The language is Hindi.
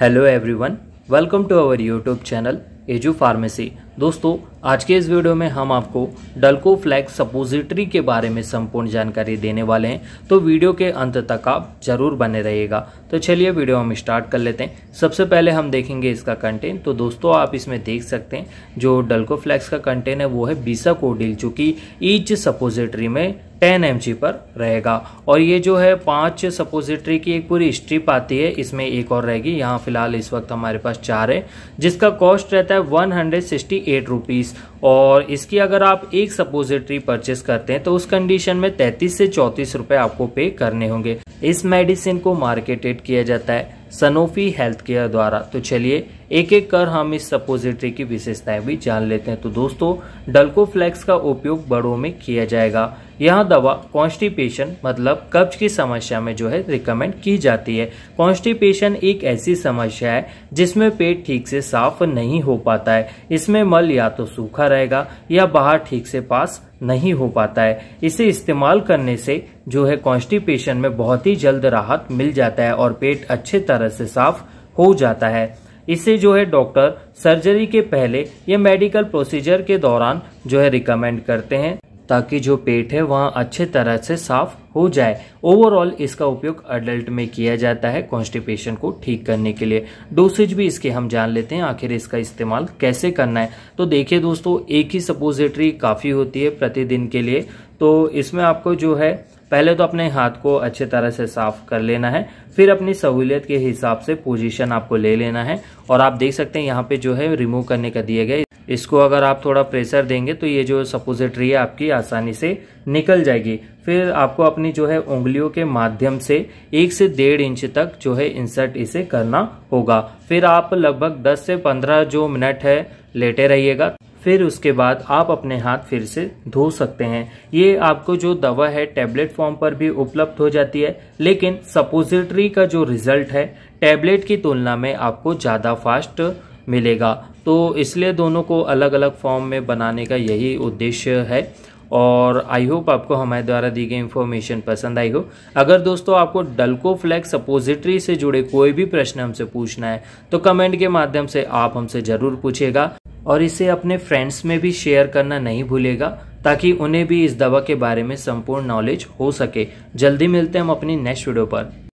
hello everyone welcome to our YouTube channel Edu Pharmacy दोस्तों आज के इस वीडियो में हम आपको डल्को फ्लैग सपोजिटरी के बारे में संपूर्ण जानकारी देने वाले हैं तो वीडियो के अंत तक आप जरूर बने रहिएगा तो चलिए वीडियो हम स्टार्ट कर लेते हैं सबसे पहले हम देखेंगे इसका कंटेंट तो दोस्तों आप इसमें देख सकते हैं जो डलको फ्लैक्स का कंटेंट है वो है बीसा कोडिल जो कि ईच सपोजिटरी में टेन एम पर रहेगा और ये जो है पांच सपोजिटरी की एक पूरी स्ट्रिप आती है इसमें एक और रहेगी यहाँ फिलहाल इस वक्त हमारे पास चार है जिसका कॉस्ट रहता है one hundred sixty eight rupees rupees और इसकी अगर आप एक सपोजिटरी परचेस करते हैं तो उस कंडीशन में तैतीस से चौतीस रूपए आपको पे करने होंगे इस मेडिसिन को मार्केटेड किया जाता है सनोफी हेल्थ केयर द्वारा तो चलिए एक एक कर हम इस सपोजिटरी की विशेषताएं भी जान लेते हैं तो दोस्तों डल्को फ्लेक्स का उपयोग बड़ों में किया जाएगा यह दवा कॉन्स्टिपेशन मतलब कब्ज की समस्या में जो है रिकमेंड की जाती है कॉन्स्टिपेशन एक ऐसी समस्या है जिसमें पेट ठीक से साफ नहीं हो पाता है इसमें मल या तो सूखा रहेगा या बाहर ठीक से पास नहीं हो पाता है इसे इस्तेमाल करने से जो है कॉन्स्टिपेशन में बहुत ही जल्द राहत मिल जाता है और पेट अच्छे तरह से साफ हो जाता है इसे जो है डॉक्टर सर्जरी के पहले या मेडिकल प्रोसीजर के दौरान जो है रिकमेंड करते हैं ताकि जो पेट है वह अच्छे तरह से साफ हो जाए ओवरऑल इसका उपयोग अडल्ट में किया जाता है कॉन्स्टिपेशन को ठीक करने के लिए डोसेज भी इसके हम जान लेते हैं आखिर इसका इस्तेमाल कैसे करना है तो देखिए दोस्तों एक ही सपोजिटरी काफ़ी होती है प्रतिदिन के लिए तो इसमें आपको जो है पहले तो अपने हाथ को अच्छे तरह से साफ कर लेना है फिर अपनी सहूलियत के हिसाब से पोजीशन आपको ले लेना है और आप देख सकते हैं यहाँ पे जो है रिमूव करने का दिया गया इसको अगर आप थोड़ा प्रेशर देंगे तो ये जो सपोजिटरी है आपकी आसानी से निकल जाएगी फिर आपको अपनी जो है उंगलियों के माध्यम से एक से डेढ़ इंच तक जो है इंसर्ट इसे करना होगा फिर आप लगभग 10 से 15 जो मिनट है लेटे रहिएगा फिर उसके बाद आप अपने हाथ फिर से धो सकते हैं ये आपको जो दवा है टेबलेट फॉर्म पर भी उपलब्ध हो जाती है लेकिन सपोजिटरी का जो रिजल्ट है टैबलेट की तुलना में आपको ज़्यादा फास्ट मिलेगा तो इसलिए दोनों को अलग अलग फॉर्म में बनाने का यही उद्देश्य है और आई होप आपको हमारे द्वारा दी गई इन्फॉर्मेशन पसंद आई हो अगर दोस्तों आपको डल्को फ्लैक्स अपोजिटरी से जुड़े कोई भी प्रश्न हमसे पूछना है तो कमेंट के माध्यम से आप हमसे ज़रूर पूछेगा और इसे अपने फ्रेंड्स में भी शेयर करना नहीं भूलेगा ताकि उन्हें भी इस दवा के बारे में संपूर्ण नॉलेज हो सके जल्दी मिलते हैं हम अपनी नेक्स्ट वीडियो पर